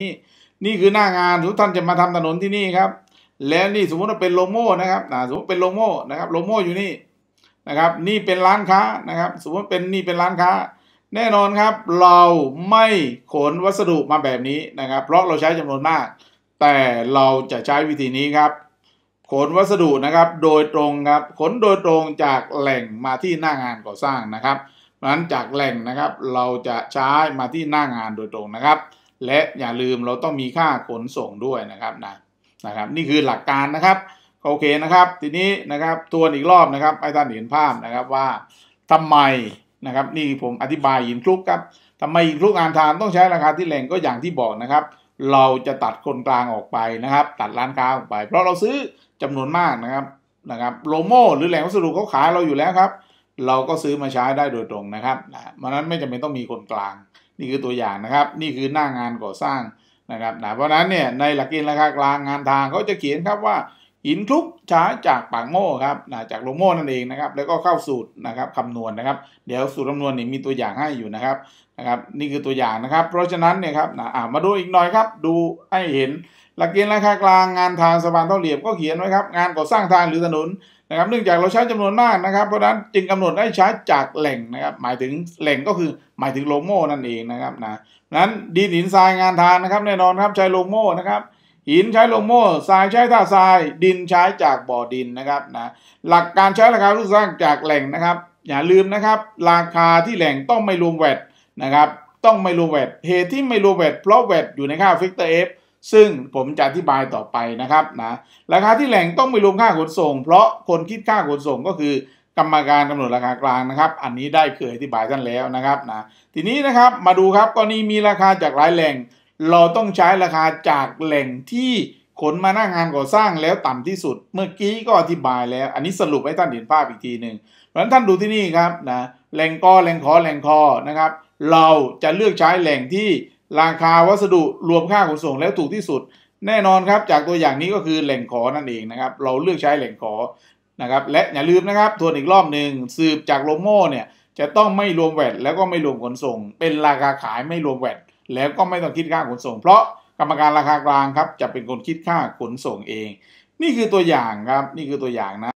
นี่นี่คือหน้างานทุกท่านจะมาทำถนนที่นี่ครับ แล้วนี่สมมุติว่าเป็นโลโม่นะครับนะสมมติเป็นโลโม่นะครับโลโม่อยู่นี่นะครับ นี่เป็นร้านค้านะครับ สมมติเป็นนี่เป็นร้านค้า แน่นอนครับเราไม่ขนวัสดุมาแบบนี้นะครับ เพราะเราใช้จำนวนมาก แต่เราจะใช้วิธีนี้ครับ ขนวัสดุนะครับโดยตรงครับขนโดยตรงจากแหล่งมาที่หน้างานก่อสร้างนะครับเพราะะฉนั้นจากแหล่งนะครับเราจะใช้มาที่หน้างานโดยตรงนะครับและอย่าลืมเราต้องมีค่าขนส่งด้วยนะครับนะนะครับ นี่คือหลักการนะครับโอเคนะครับ ทีนี้นะครับทวนอีกรอบนะครับให้ท่านเห็นภาพนะครับว่า ทำไมนะครับ นี่ผมอธิบายหินคลุกครับทำไมหินคลุกอานทานต้องใช้ราคา ที่แรงก็อย่างที่บอกนะครับ เราจะตัดคนกลางออกไปนะครับ ตัดร้านค้าออกไป เพราะเราซื้อจำนวนมากนะครับนะครับโลโม หรือแหล่งวัสดุเขาขายเราอยู่แล้วครับเราก็ซื้อมาใช้ได้โดยตรงนะครับนะมันนั้นไม่จำเป็นต้องมีคนกลางนี่คือตัวอย่างนะครับ นี่คือหน้างานก่อสร้างนะครับนะเพราะนั้นเนี่ยในหลักเกณฑ์ราคากลางงานทางเขาจะเขียนครับว่าหินคลุกช้าจากปากโม่ครับนะจากโลโม่นั่นเองนะครับแล้วก็เข้าสูตรนะครับคำนวณนนะครับ เดี๋ยวสูตรคำนวณนี่มีตัวอย่างให้อยู่นะครับนะครับ นี่คือตัวอย่างนะครับ เพราะฉะนั้นเนี่ยครับนะมาดูอีกหน่อยครับ ดูให้เห็น หลักเกณฑ์ราคากลางงานทางสะพานเท่าเหลี่ยมก็เขียนไว้ครับงานก่อสร้างทางหรือถนนนะครับ เนื่องจากเราใช้จำนวนมากนะครับเพราะนั้นจึงกำหนดให้ใช้จากแหล่งนะครับ หมายถึงแหล่งก็คือหมายถึงโลโม่นั่นเองนะครับนะนั้นดินหินทรายงานทางนะครับ แน่นอนครับใช้โลโม่นะครับหินใช้ลงโม่ทรายใช้ท่าทราย ดินใช้จากบ่อดินนะครับนะ หลักการใช้ราคาทุกสร้างจากแหล่งนะครับ อย่าลืมนะครับ ราคาที่แหล่งต้องไม่รวมแวดนะครับ ต้องไม่รวมแวด เหตุที่ไม่รวมแวดเพราะแวดอยู่ในค่าฟิกเตอร์เอฟซึ่งผมจะอธิบายต่อไปนะครับนะ ราคาที่แหล่งต้องไม่รวมค่าขนส่งเพราะคนคิดค่าขนส่งก็คือกรรมการกำหนดราคากลางนะครับ อันนี้ได้เคยอธิบายท่านแล้วนะครับนะ ทีนี้นะครับมาดูครับกรณีมีราคาจากหลายแหล่งเราต้องใช้ราคาจากแหล่งที่ขนมาหน้างานก่อสร้างแล้วต่ำที่สุด เมื่อกี้ก็อธิบายแล้ว อันนี้สรุปให้ท่านเห็นภาพอีกทีหนึ่งเพราะฉะนั้นท่านดูที่นี่ครับนะแหล่งกอแหล่งขอแหล่งคอนะครับ เราจะเลือกใช้แหล่งที่ราคาวัสดุรวมค่าขนส่งแล้วถูกที่สุด แน่นอนครับจากตัวอย่างนี้ก็คือแหล่งขอนั่นเองนะครับเราเลือกใช้แหล่งขอนะครับและอย่าลืมนะครับทวนอีกรอบหนึ่งสืบจากโลโม่เนี่ย จะต้องไม่รวมแวดแล้วก็ไม่รวมขนส่ง เป็นราคาขายไม่รวมแวดแล้วก็ไม่ต้องคิดค่าขนส่งเพราะกรรมการราคากลางครับ จะเป็นคนคิดค่าขนส่งเอง นี่คือตัวอย่างครับนี่คือตัวอย่างนะ